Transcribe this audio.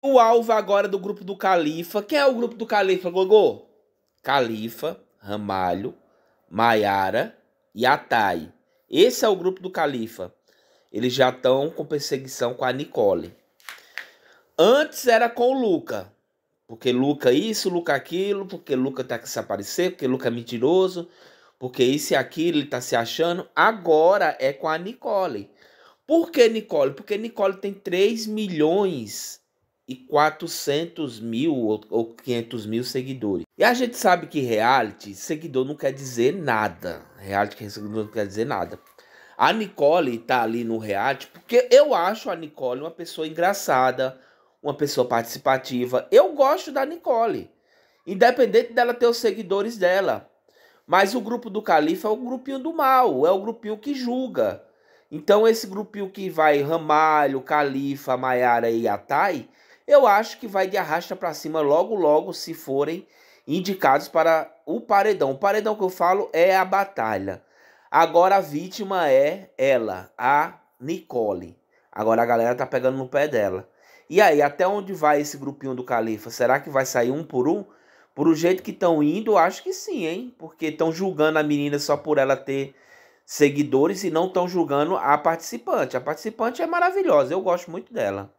O alvo agora do grupo do Califa. Quem é o grupo do Califa, Gogô? Califa, Ramalho, Maiara e Atai. Esse é o grupo do Califa. Eles já estão com perseguição com a Nicole. Antes era com o Luca. Porque Luca isso, Luca aquilo, porque Luca tá que se aparecer, porque Luca é mentiroso, porque isso e aquilo, ele tá se achando. Agora é com a Nicole. Por que Nicole? Porque Nicole tem 3 milhões e 400 mil ou 500 mil seguidores. E a gente sabe que reality, seguidor não quer dizer nada. Reality, seguidor não quer dizer nada. A Nicole tá ali no reality porque eu acho a Nicole uma pessoa engraçada, uma pessoa participativa. Eu gosto da Nicole, independente dela ter os seguidores dela. Mas o grupo do Califa é o grupinho do mal, é o grupinho que julga. Então esse grupinho que vai Ramalho, Califa, Maiara e Atai eu acho que vai de arrasta para cima logo, logo, se forem indicados para o paredão. O paredão que eu falo é a batalha. Agora a vítima é ela, a Nicole. Agora a galera tá pegando no pé dela. E aí, até onde vai esse grupinho do Califa? Será que vai sair um por um? Por o jeito que estão indo, acho que sim, hein? Porque estão julgando a menina só por ela ter seguidores e não estão julgando a participante. A participante é maravilhosa, eu gosto muito dela.